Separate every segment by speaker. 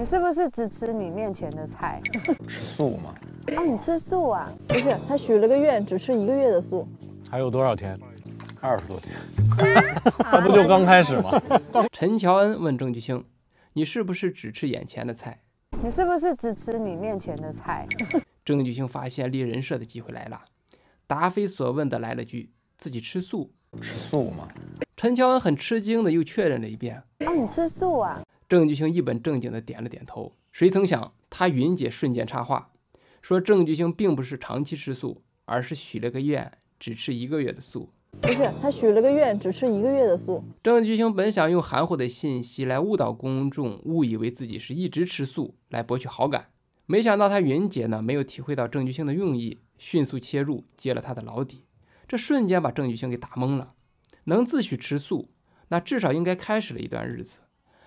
Speaker 1: 你是不是只吃你面前的菜？吃素吗？啊，你吃素啊？不是，他许了个愿，只吃一个月的素。还有多少天？二十多天。那不就刚开始吗？陈乔恩问郑巨星：“你是不是只吃眼前的菜？”“你是不是只吃你面前的菜？”郑巨星发现立人设的机会来了，答非所问的来了句：“自己吃素。”吃素吗？陈乔恩很吃惊的又确认了一遍：“啊，你吃素啊？”郑菊星一本正经的点了点头。谁曾想，他云姐瞬间插话，说郑菊星并不是长期吃素，而是许了个愿，只吃一个月的素。不是，他许了个愿，只吃一个月的素。郑菊星本想用含糊的信息来误导公众，误以为自己是一直吃素，来博取好感。没想到他云姐呢，没有体会到郑菊星的用意，迅速切入，揭了他的老底。这瞬间把郑菊星给打懵了。能自诩吃素，那至少应该开始了一段日子。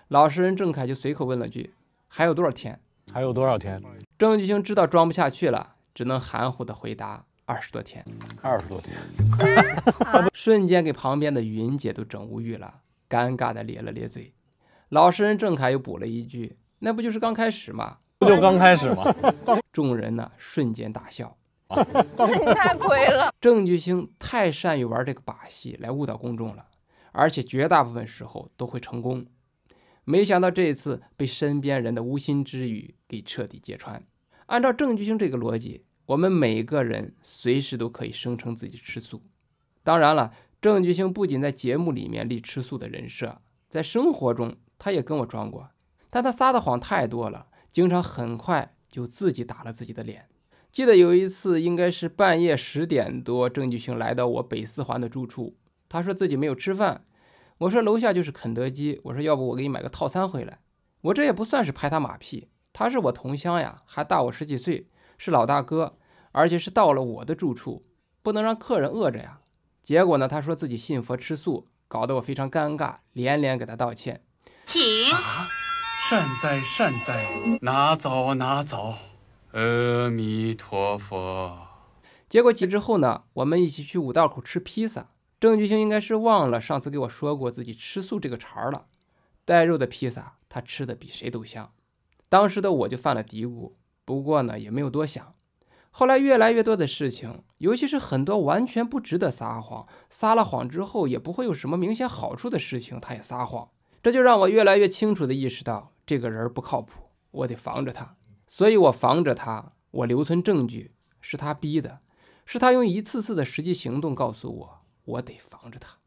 Speaker 1: 老实人郑凯就随口问了句：“还有多少天？”“还有多少天？”郑巨星知道装不下去了，只能含糊的回答：“二十多天。”“二十多天。”瞬间给旁边的云姐都整无语了，尴尬的咧了咧嘴。老实人郑凯又补了一句：“那不就是刚开始吗？”“不就刚开始吗？”众人呢瞬间大笑。你太亏了！郑巨星太善于玩这个把戏来误导公众了，而且绝大部分时候都会成功。没想到这一次被身边人的无心之语给彻底揭穿。按照郑巨星这个逻辑，我们每个人随时都可以声称自己吃素。当然了，郑巨星不仅在节目里面立吃素的人设，在生活中他也跟我装过。但他撒的谎太多了，经常很快就自己打了自己的脸。记得有一次，应该是半夜十点多，郑巨星来到我北四环的住处，他说自己没有吃饭。我说楼下就是肯德基，我说要不我给你买个套餐回来，我这也不算是拍他马屁，他是我同乡呀，还大我十几岁，是老大哥，而且是到了我的住处，不能让客人饿着呀。结果呢，他说自己信佛吃素，搞得我非常尴尬，连连给他道歉。请，善哉善哉，拿走拿走，阿弥陀佛。接过钱之后呢，我们一起去五道口吃披萨。郑巨星应该是忘了上次给我说过自己吃素这个茬儿了，带肉的披萨他吃的比谁都香。当时的我就犯了嘀咕，不过呢也没有多想。后来越来越多的事情，尤其是很多完全不值得撒谎、撒了谎之后也不会有什么明显好处的事情，他也撒谎，这就让我越来越清楚地意识到这个人不靠谱，我得防着他。所以我防着他，我留存证据，是他逼的，是他用一次次的实际行动告诉我。我得防着他。